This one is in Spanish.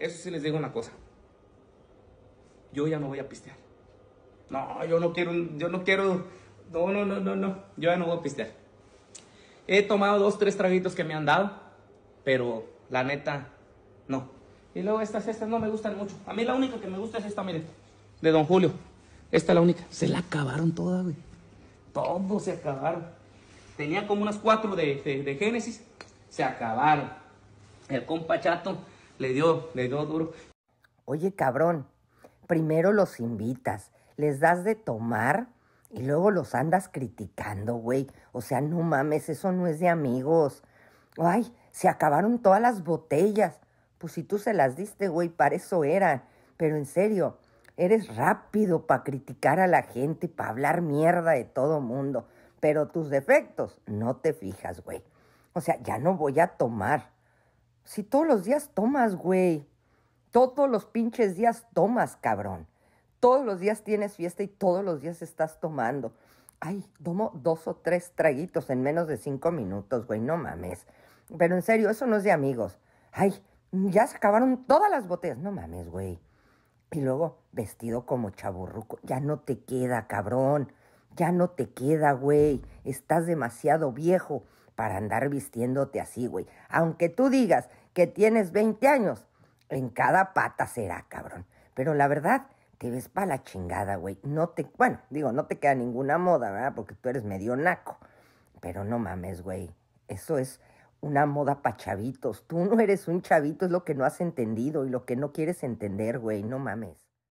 Eso sí les digo una cosa. Yo ya no voy a pistear. No, yo no quiero, yo no quiero, no, no, no, no, no, yo ya no voy a pistear. He tomado dos, tres traguitos que me han dado, pero la neta, no. Y luego estas, estas no me gustan mucho. A mí la única que me gusta es esta, miren, de Don Julio. Esta es la única. Se la acabaron todas, güey. Todos se acabaron. Tenía como unas cuatro de, de, Génesis. Se acabaron. El compa chato le dio, le dio duro. Oye, cabrón, primero los invitas, les das de tomar y luego los andas criticando, güey. O sea, no mames, eso no es de amigos. Ay, se acabaron todas las botellas. Pues si tú se las diste, güey, para eso eran. Pero en serio, eres rápido para criticar a la gente, para hablar mierda de todo mundo. Pero tus defectos no te fijas, güey. O sea, ya no voy a tomar. Si todos los días tomas, güey. Todos los pinches días tomas, cabrón. Todos los días tienes fiesta y todos los días estás tomando. Ay, tomo dos o tres traguitos en menos de cinco minutos, güey, no mames. Pero en serio, eso no es de amigos. Ay, ya se acabaron todas las botellas. No mames, güey. Y luego, vestido como chaburruco. Ya no te queda, cabrón. Ya no te queda, güey. Estás demasiado viejo para andar vistiéndote así, güey. Aunque tú digas que tienes 20 años, en cada pata será, cabrón. Pero la verdad, te ves pa' la chingada, güey. No te, bueno, digo, no te queda ninguna moda, ¿verdad? Porque tú eres medio naco. Pero no mames, güey. Eso es una moda pa' chavitos. Tú no eres un chavito, es lo que no has entendido y lo que no quieres entender, güey. No mames.